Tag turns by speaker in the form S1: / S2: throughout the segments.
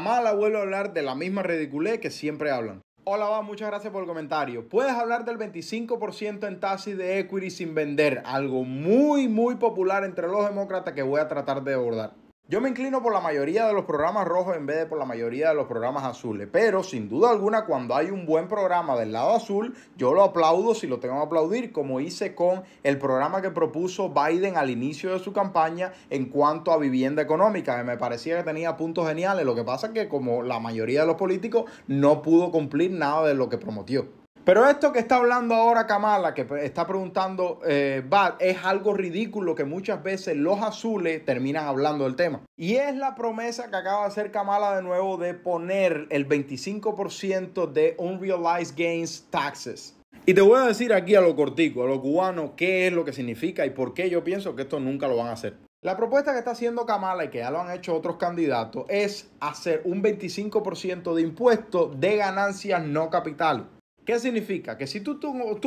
S1: la vuelvo a hablar de la misma ridiculez que siempre hablan. Hola, va, muchas gracias por el comentario. Puedes hablar del 25% en taxis de equity sin vender, algo muy, muy popular entre los demócratas que voy a tratar de abordar. Yo me inclino por la mayoría de los programas rojos en vez de por la mayoría de los programas azules, pero sin duda alguna cuando hay un buen programa del lado azul, yo lo aplaudo si lo tengo que aplaudir, como hice con el programa que propuso Biden al inicio de su campaña en cuanto a vivienda económica, que me parecía que tenía puntos geniales, lo que pasa es que como la mayoría de los políticos no pudo cumplir nada de lo que prometió. Pero esto que está hablando ahora Kamala, que pues, está preguntando Bad, eh, es algo ridículo que muchas veces los azules terminan hablando del tema. Y es la promesa que acaba de hacer Kamala de nuevo de poner el 25% de unrealized gains taxes. Y te voy a decir aquí a lo cortico, a lo cubano, qué es lo que significa y por qué yo pienso que esto nunca lo van a hacer. La propuesta que está haciendo Kamala y que ya lo han hecho otros candidatos es hacer un 25% de impuesto de ganancias no capital. ¿Qué significa? Que si tú,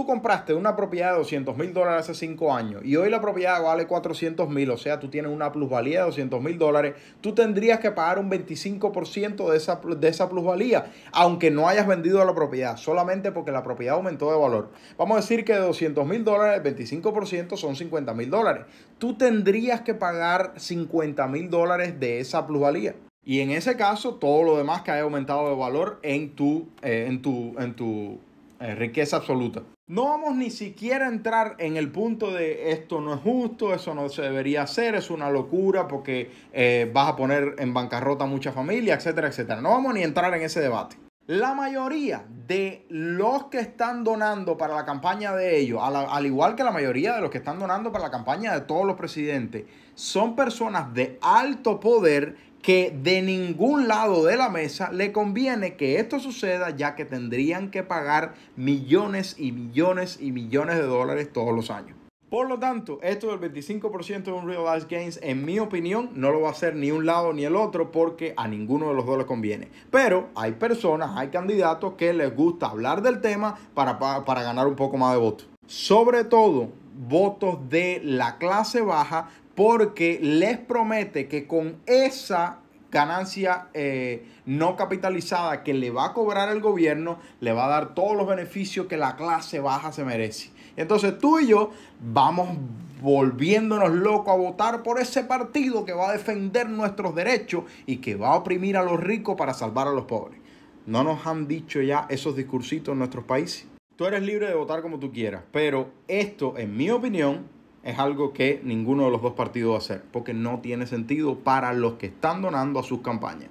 S1: compraste una propiedad de 200 mil dólares hace 5 años y hoy la propiedad vale 400 mil, o sea, tú tienes una plusvalía de 200 mil dólares, tú tendrías que pagar un 25% de esa, de esa plusvalía, aunque no hayas vendido la propiedad, solamente porque la propiedad aumentó de valor. Vamos a decir que de 200 mil dólares, el 25% son 50 mil dólares. Tú tendrías que pagar 50 mil dólares de esa plusvalía. Y en ese caso, todo lo demás que haya aumentado de valor en tu, eh, en tu, en tu eh, riqueza absoluta. No vamos ni siquiera a entrar en el punto de esto no es justo, eso no se debería hacer, es una locura porque eh, vas a poner en bancarrota a mucha familia, etcétera, etcétera. No vamos ni a entrar en ese debate. La mayoría de los que están donando para la campaña de ellos, al, igual que la mayoría de los que están donando para la campaña de todos los presidentes, son personas de alto poder que de ningún lado de la mesa le conviene que esto suceda ya que tendrían que pagar millones y millones y millones de dólares todos los años. Por lo tanto, esto del 25% de un Realized gains, en mi opinión, no lo va a hacer ni un lado ni el otro porque a ninguno de los dos le conviene. Pero hay personas, hay candidatos que les gusta hablar del tema para, para, para ganar un poco más de votos. Sobre todo, votos de la clase baja porque les promete que con esa ganancia eh, no capitalizada que le va a cobrar el gobierno, le va a dar todos los beneficios que la clase baja se merece. Entonces tú y yo vamos volviéndonos locos a votar por ese partido que va a defender nuestros derechos y que va a oprimir a los ricos para salvar a los pobres. ¿No nos han dicho ya esos discursitos en nuestros países? Tú eres libre de votar como tú quieras, pero esto, en mi opinión, es algo que ninguno de los dos partidos va a hacer, porque no tiene sentido para los que están donando a sus campañas.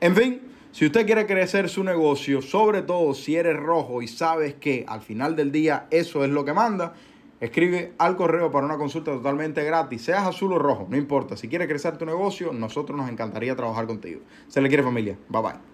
S1: En fin, si usted quiere crecer su negocio, sobre todo si eres rojo y sabes que al final del día eso es lo que manda, escribe al correo para una consulta totalmente gratis, seas azul o rojo, no importa. Si quiere crecer tu negocio, nosotros nos encantaría trabajar contigo. Se le quiere familia. Bye bye.